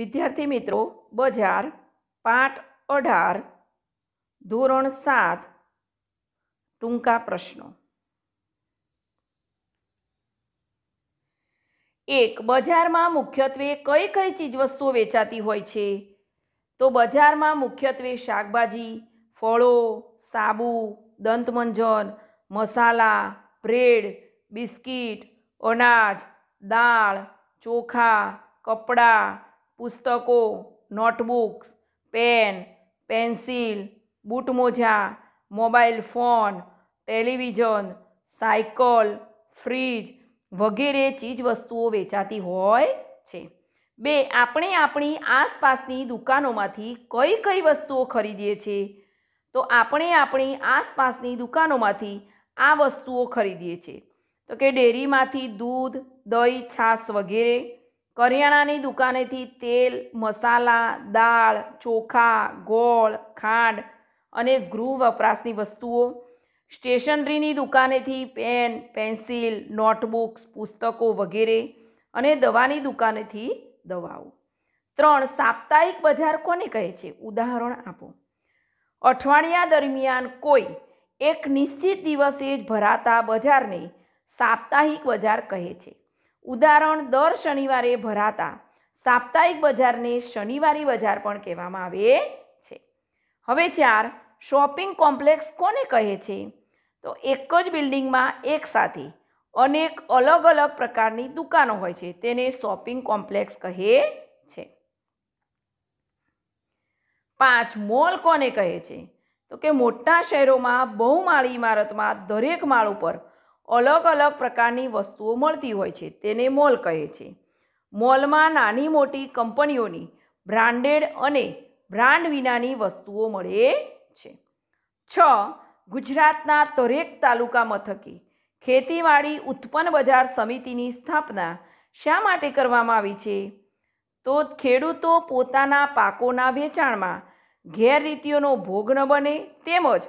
વિદ્યાર્થી મિત્રો બજાર પાઠ અઢાર ધોરણ સાત ટૂંકા પ્રશ્નો એક બજારમાં મુખ્યત્વે કઈ કઈ ચીજવસ્તુઓ વેચાતી હોય છે તો બજારમાં મુખ્યત્વે શાકભાજી ફળો સાબુ દંતમંજન મસાલા બ્રેડ બિસ્કીટ અનાજ દાળ ચોખા કપડાં પુસ્તકો નોટબુક્સ પેન પેન્સિલ બૂટમોજા mobile phone television cycle fridge વગેરે ચીજવસ્તુઓ વેચાતી હોય છે બે આપણે આપણી આસપાસની દુકાનોમાંથી કઈ કઈ વસ્તુઓ ખરીદીએ છીએ તો આપણે આપણી આસપાસની દુકાનોમાંથી આ વસ્તુઓ ખરીદીએ છીએ તો કે ડેરીમાંથી દૂધ દહીં છાશ વગેરે કરિયાણાની દુકાનેથી તેલ મસાલા દાળ ચોખા ગોળ ખાંડ અને ગૃહ વપરાશની વસ્તુઓ સ્ટેશનરીની દુકાનેથી પેન પેન્સિલ નોટબુક્સ પુસ્તકો વગેરે અને દવાની દુકાનેથી દવાઓ ત્રણ સાપ્તાહિક બજાર કોને કહે છે ઉદાહરણ આપો અઠવાડિયા દરમિયાન કોઈ એક નિશ્ચિત દિવસે જ ભરાતા બજારને સાપ્તાહિક બજાર કહે છે ઉદાહરણ દર શનિવારે ભરાતા સાપ્તાહિક બજારને શનિવારી બજાર પણ કહેવામાં આવે છે હવે ચાર શોપિંગ કોમ્પ્લેક્સ કોને કહે છે તો એક જ બિલ્ડિંગમાં એકસાથે અનેક અલગ અલગ પ્રકારની દુકાનો હોય છે તેને શોપિંગ કોમ્પ્લેક્સ કહે છે પાંચ મોલ કોને કહે છે તો કે મોટા શહેરોમાં બહુમાળી ઇમારતમાં દરેક માળ ઉપર અલગ અલગ પ્રકારની વસ્તુઓ મળતી હોય છે તેને મોલ કહે છે મોલમાં નાની મોટી કંપનીઓની બ્રાન્ડેડ અને બ્રાન્ડ વિનાની વસ્તુઓ મળે છે છ ગુજરાતના દરેક તાલુકા મથકે ખેતીવાડી ઉત્પન્ન બજાર સમિતિની સ્થાપના શા માટે કરવામાં આવી છે તો ખેડૂતો પોતાના પાકોના વેચાણમાં ગેરરીતિઓનો ભોગ ન બને તેમજ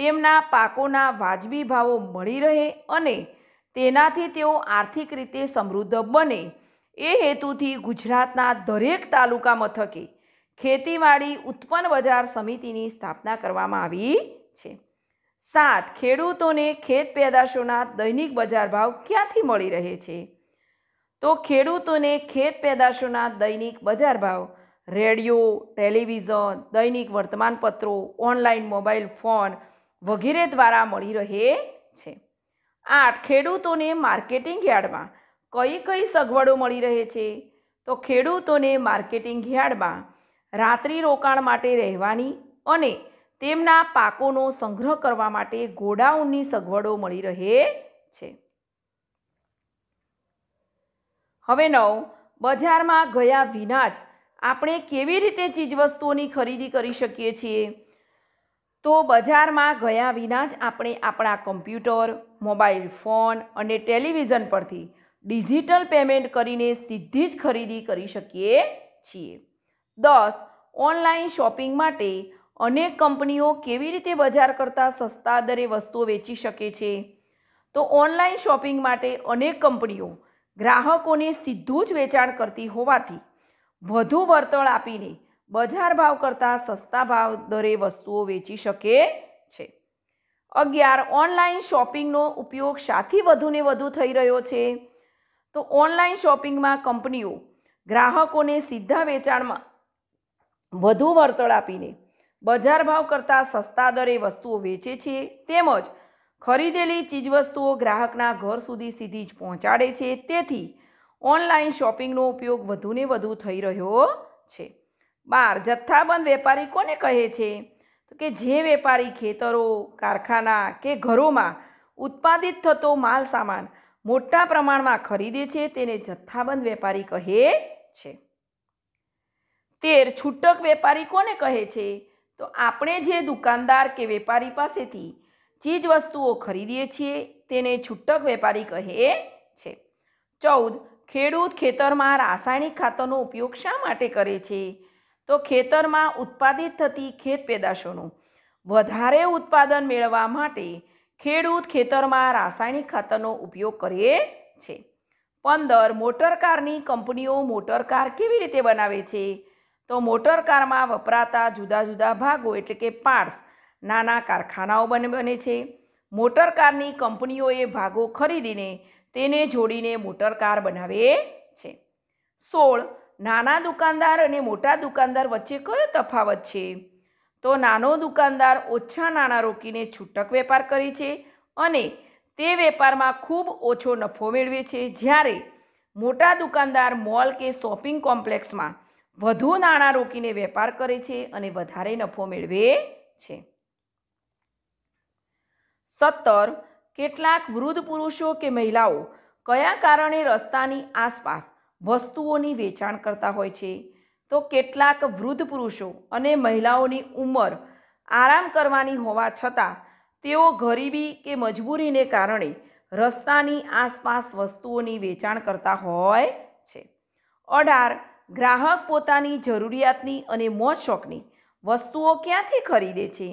તેમના પાકોના વાજબી ભાવો મળી રહે અને તેનાથી તેઓ આર્થિક રીતે સમૃદ્ધ બને એ હેતુથી ગુજરાતના દરેક તાલુકા મથકે ખેતીવાડી ઉત્પન્ન બજાર સમિતિની સ્થાપના કરવામાં આવી છે સાત ખેડૂતોને ખેત પેદાશોના દૈનિક બજાર ભાવ ક્યાંથી મળી રહે છે તો ખેડૂતોને ખેત પેદાશોના દૈનિક બજાર ભાવ રેડિયો ટેલિવિઝન દૈનિક વર્તમાનપત્રો ઓનલાઈન મોબાઈલ ફોન વગેરે દ્વારા મળી રહે છે આઠ ખેડૂતોને માર્કેટિંગ યાર્ડમાં કઈ કઈ સગવડો મળી રહે છે તો ખેડૂતોને માર્કેટિંગ યાર્ડમાં રાત્રિ રોકાણ માટે રહેવાની અને તેમના પાકોનો સંગ્રહ કરવા માટે ગોડાઉનની સગવડો મળી રહે છે હવે નવ બજારમાં ગયા વિના જ આપણે કેવી રીતે ચીજવસ્તુઓની ખરીદી કરી શકીએ છીએ તો બજારમાં ગયા વિના જ આપણે આપણા કમ્પ્યુટર મોબાઈલ ફોન અને ટેલિવિઝન પરથી ડિજિટલ પેમેન્ટ કરીને સીધી જ ખરીદી કરી શકીએ છીએ દસ ઓનલાઈન શોપિંગ માટે અનેક કંપનીઓ કેવી રીતે બજાર કરતાં સસ્તા દરે વસ્તુઓ વેચી શકે છે તો ઓનલાઈન શોપિંગ માટે અનેક કંપનીઓ ગ્રાહકોને સીધું જ વેચાણ કરતી હોવાથી વધુ વળતર આપીને બજાર ભાવ કરતાં સસ્તા ભાવ દરે વસ્તુઓ વેચી શકે છે અગિયાર ઓનલાઈન શોપિંગનો ઉપયોગ સાથી વધુને વધુ થઈ રહ્યો છે તો ઓનલાઈન શોપિંગમાં કંપનીઓ ગ્રાહકોને સીધા વેચાણમાં વધુ વળતર આપીને બજાર ભાવ કરતાં સસ્તા દરે વસ્તુઓ વેચે છે તેમજ ખરીદેલી ચીજવસ્તુઓ ગ્રાહકના ઘર સુધી સીધી જ પહોંચાડે છે તેથી ઓનલાઈન શોપિંગનો ઉપયોગ વધુને વધુ થઈ રહ્યો છે બાર જથ્થાબંધ વેપારી કોને કહે છે તો કે જે વેપારી ખેતરો કારખાના કે ઘરોમાં ઉત્પાદિત થતો માલ સામાન મોટા પ્રમાણમાં ખરીદે છે તેને જથ્થાબંધ વેપારી કહે છે તેર છૂટક વેપારી કોને કહે છે તો આપણે જે દુકાનદાર કે વેપારી પાસેથી ચીજ વસ્તુઓ ખરીદીએ છીએ તેને છૂટક વેપારી કહે છે ચૌદ ખેડૂત ખેતરમાં રાસાયણિક ખાતરનો ઉપયોગ શા માટે કરે છે તો ખેતરમાં ઉત્પાદિત થતી ખેત પેદાશોનું વધારે ઉત્પાદન મેળવવા માટે ખેડૂત ખેતરમાં રાસાયણિક ખાતરનો ઉપયોગ કરે છે પંદર મોટરકારની કંપનીઓ મોટરકાર કેવી રીતે બનાવે છે તો મોટરકારમાં વપરાતા જુદા જુદા ભાગો એટલે કે પાર્ટ્સ નાના કારખાનાઓ બને છે મોટરકારની કંપનીઓએ ભાગો ખરીદીને તેને જોડીને મોટરકાર બનાવે છે સોળ નાના દુકાનદાર અને મોટા દુકાનદાર વચ્ચે કયો તફાવત છે તો નાનો દુકાનદાર ઓછા નાણાં રોકીને છૂટક વેપાર કરે છે અને તે વેપારમાં ખૂબ ઓછો નફો મેળવે છે જ્યારે મોટા દુકાનદાર મોલ કે શોપિંગ કોમ્પ્લેક્સમાં વધુ નાણાં રોકીને વેપાર કરે છે અને વધારે નફો મેળવે છે સત્તર કેટલાક વૃદ્ધ પુરુષો કે મહિલાઓ કયા કારણે રસ્તાની આસપાસ વસ્તુઓની વેચાણ કરતા હોય છે તો કેટલાક વૃદ્ધ પુરુષો અને મહિલાઓની ઉંમર આરામ કરવાની હોવા છતાં તેઓ ગરીબી કે મજબૂરીને કારણે રસ્તાની આસપાસ વસ્તુઓની વેચાણ કરતા હોય છે અઢાર ગ્રાહક પોતાની જરૂરિયાતની અને મોજ શોખની વસ્તુઓ ક્યાંથી ખરીદે છે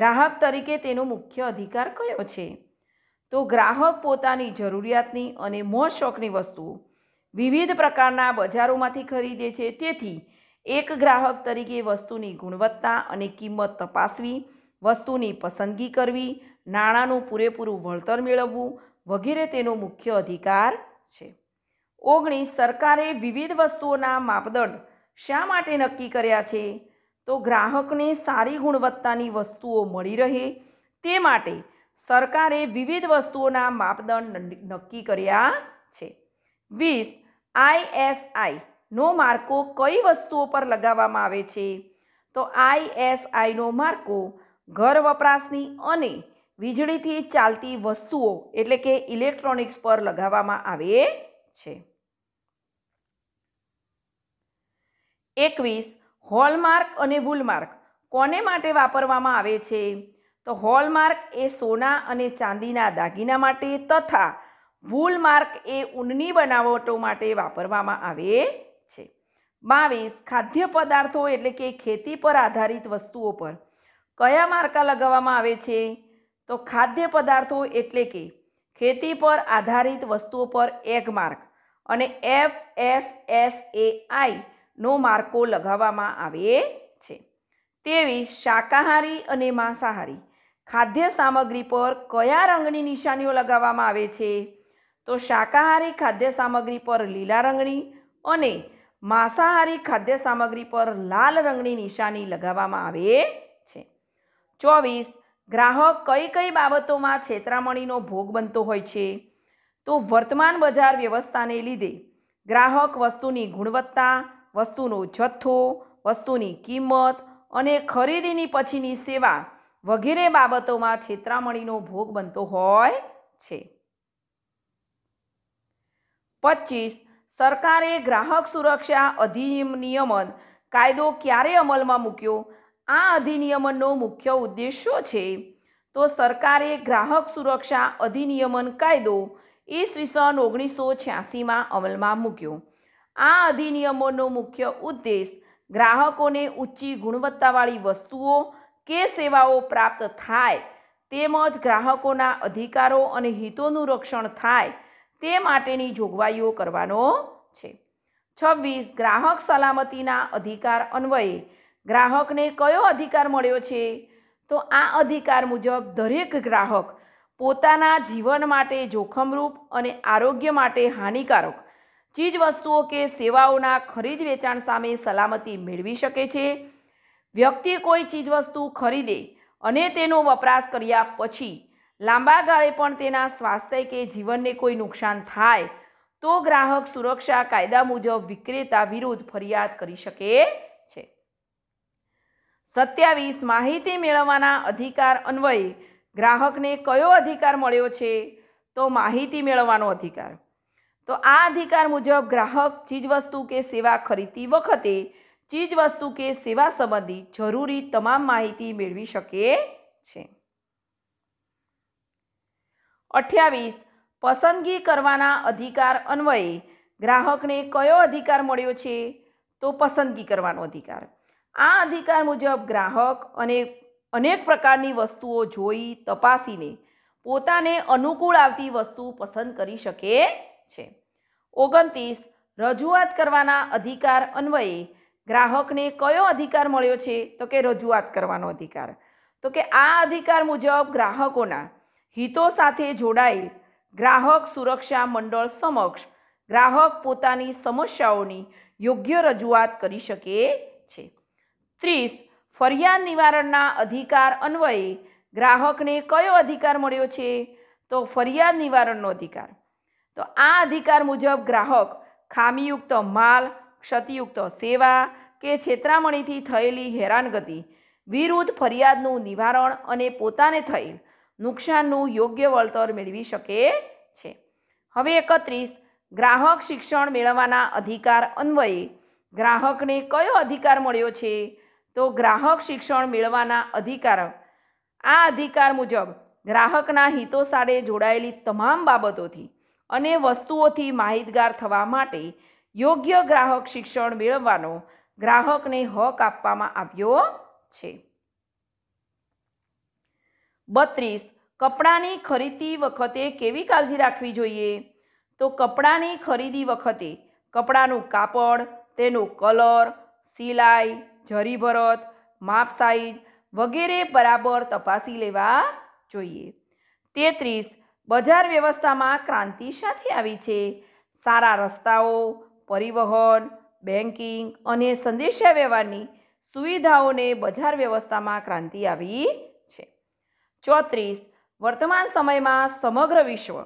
ગ્રાહક તરીકે તેનો મુખ્ય અધિકાર કયો છે તો ગ્રાહક પોતાની જરૂરિયાતની અને મોજ શોખની વસ્તુઓ વિવિધ પ્રકારના બજારોમાંથી ખરીદે છે તેથી એક ગ્રાહક તરીકે વસ્તુની ગુણવત્તા અને કિંમત તપાસવી વસ્તુની પસંદગી કરવી નાણાંનું પૂરેપૂરું વળતર મેળવવું વગેરે તેનો મુખ્ય અધિકાર છે ઓગણીસ સરકારે વિવિધ વસ્તુઓના માપદંડ શા માટે નક્કી કર્યા છે તો ગ્રાહકને સારી ગુણવત્તાની વસ્તુઓ મળી રહે તે માટે સરકારે વિવિધ વસ્તુઓના માપદંડ નક્કી કર્યા છે વીસ આઈએસઆઈનો માર્કો કઈ વસ્તુઓ પર લગાવવામાં આવે છે તો આઈએસઆઈનો માર્કો ઘર વપરાશની અને વીજળીથી ચાલતી વસ્તુઓ એટલે કે ઇલેક્ટ્રોનિક્સ પર લગાવવામાં આવે છે એકવીસ હોલમાર્ક અને વૂલમાર્ક કોને માટે વાપરવામાં આવે છે તો હોલમાર્ક એ સોના અને ચાંદીના દાગીના માટે તથા વૂલ માર્ક એ ઊનની બનાવટો માટે વાપરવામાં આવે છે બાવીસ ખાદ્ય પદાર્થો એટલે કે ખેતી પર આધારિત વસ્તુઓ પર કયા માર્કા લગાવવામાં આવે છે તો ખાદ્ય પદાર્થો એટલે કે ખેતી પર આધારિત વસ્તુઓ પર એક માર્ક અને એફ એસ એસ એ આઈનો માર્કો લગાવવામાં આવે છે તેવીસ શાકાહારી અને માંસાહારી ખાદ્ય સામગ્રી પર કયા રંગની નિશાનીઓ લગાવવામાં આવે છે તો શાકાહારી ખાદ્ય સામગ્રી પર લીલા રંગની અને માંસાહારી ખાદ્ય સામગ્રી પર લાલ રંગની નિશાની લગાવવામાં આવે છે ચોવીસ ગ્રાહક કઈ કઈ બાબતોમાં છેતરામણીનો ભોગ બનતો હોય છે તો વર્તમાન બજાર વ્યવસ્થાને લીધે ગ્રાહક વસ્તુની ગુણવત્તા વસ્તુનો જથ્થો વસ્તુની કિંમત અને ખરીદીની પછીની સેવા વગેરે બાબતોમાં છેતરામણીનો ભોગ બનતો હોય છે પચીસ સરકારે ગ્રાહક સુરક્ષા અધિનિયમન કાયદો ક્યારે અમલમાં મૂક્યો આ અધિનિયમનનો મુખ્ય ઉદ્દેશ શું છે તો સરકારે ગ્રાહક સુરક્ષા અધિનિયમન કાયદો ઈસવીસન ઓગણીસો છ્યાસીમાં અમલમાં મૂક્યો આ અધિનિયમોનો મુખ્ય ઉદ્દેશ ગ્રાહકોને ઊંચી ગુણવત્તાવાળી વસ્તુઓ કે સેવાઓ પ્રાપ્ત થાય તેમજ ગ્રાહકોના અધિકારો અને હિતોનું રક્ષણ થાય તે માટેની જોગવાઈઓ કરવાનો છે છવ્વીસ ગ્રાહક સલામતીના અધિકાર અન્વયે ગ્રાહકને કયો અધિકાર મળ્યો છે તો આ અધિકાર મુજબ દરેક ગ્રાહક પોતાના જીવન માટે જોખમરૂપ અને આરોગ્ય માટે હાનિકારક ચીજવસ્તુઓ કે સેવાઓના ખરીદ વેચાણ સામે સલામતી મેળવી શકે છે વ્યક્તિ કોઈ ચીજવસ્તુ ખરીદે અને તેનો વપરાશ કર્યા પછી લાંબા ગાળે પણ તેના સ્વાસ્થ્ય કે જીવનને કોઈ નુકસાન થાય તો ગ્રાહક સુરક્ષા કાયદા મુજબ વિક્રેતા વિરુદ્ધ ફરિયાદ કરી શકે છે સત્યાવીસ માહિતી મેળવવાના અધિકાર અન્વયે ગ્રાહકને કયો અધિકાર મળ્યો છે તો માહિતી મેળવવાનો અધિકાર તો આ અધિકાર મુજબ ગ્રાહક ચીજવસ્તુ કે સેવા ખરીદતી વખતે ચીજવસ્તુ કે સેવા સંબંધિત જરૂરી તમામ માહિતી મેળવી શકે છે અઠ્યાવીસ પસંદગી કરવાના અધિકાર અન્વયે ગ્રાહકને કયો અધિકાર મળ્યો છે તો પસંદગી કરવાનો અધિકાર આ અધિકાર મુજબ ગ્રાહક અને અનેક પ્રકારની વસ્તુઓ જોઈ તપાસીને પોતાને અનુકૂળ આવતી વસ્તુ પસંદ કરી શકે છે ઓગણત્રીસ રજૂઆત કરવાના અધિકાર અન્વયે ગ્રાહકને કયો અધિકાર મળ્યો છે તો કે રજૂઆત કરવાનો અધિકાર તો કે આ અધિકાર મુજબ ગ્રાહકોના હિતો સાથે જોડાયેલ ગ્રાહક સુરક્ષા મંડળ સમક્ષ ગ્રાહક પોતાની સમસ્યાઓની યોગ્ય રજૂઆત કરી શકે છે ત્રીસ ફરિયાદ નિવારણના અધિકાર અન્વયે ગ્રાહકને કયો અધિકાર મળ્યો છે તો ફરિયાદ નિવારણનો અધિકાર તો આ અધિકાર મુજબ ગ્રાહક ખામીયુક્ત માલ ક્ષતિયુક્ત સેવા કે છેતરામણીથી થયેલી હેરાનગતિ વિરુદ્ધ ફરિયાદનું નિવારણ અને પોતાને થયેલ નુકસાનનું યોગ્ય વળતર મેળવી શકે છે હવે એકત્રીસ ગ્રાહક શિક્ષણ મેળવવાના અધિકાર અન્વયે ગ્રાહકને કયો અધિકાર મળ્યો છે તો ગ્રાહક શિક્ષણ મેળવવાના અધિકાર આ અધિકાર મુજબ ગ્રાહકના હિતો સાથે જોડાયેલી તમામ બાબતોથી અને વસ્તુઓથી માહિતગાર થવા માટે યોગ્ય ગ્રાહક શિક્ષણ મેળવવાનો ગ્રાહકને હક આપવામાં આવ્યો છે બત્રીસ કપડાની ખરીદી વખતે કેવી કાળજી રાખવી જોઈએ તો કપડાની ખરીદી વખતે કપડાનું કાપડ તેનું કલર સિલાઈ જરી ભરત માપ સાઈઝ વગેરે બરાબર તપાસી લેવા જોઈએ તેત્રીસ બજાર વ્યવસ્થામાં ક્રાંતિ સાથે આવી છે સારા રસ્તાઓ પરિવહન બેન્કિંગ અને સંદેશાવ્યવહારની સુવિધાઓને બજાર વ્યવસ્થામાં ક્રાંતિ આવી ચોત્રીસ વર્તમાન સમયમાં સમગ્ર વિશ્વ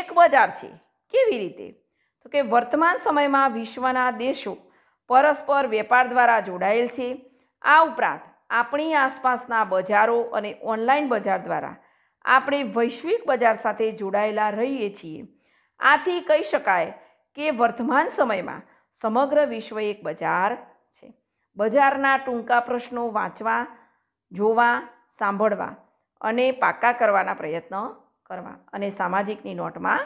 એક બજાર છે કેવી રીતે તો કે વર્તમાન સમયમાં વિશ્વના દેશો પરસ્પર વેપાર દ્વારા જોડાયેલ છે આ ઉપરાંત આપણી આસપાસના બજારો અને ઓનલાઈન બજાર દ્વારા આપણે વૈશ્વિક બજાર સાથે જોડાયેલા રહીએ છીએ આથી કહી શકાય કે વર્તમાન સમયમાં સમગ્ર વિશ્વ એક બજાર છે બજારના ટૂંકા પ્રશ્નો વાંચવા જોવા સાંભળવા અને પાકા કરવાના પ્રયત્ન કરવા અને સામાજિકની નોટમાં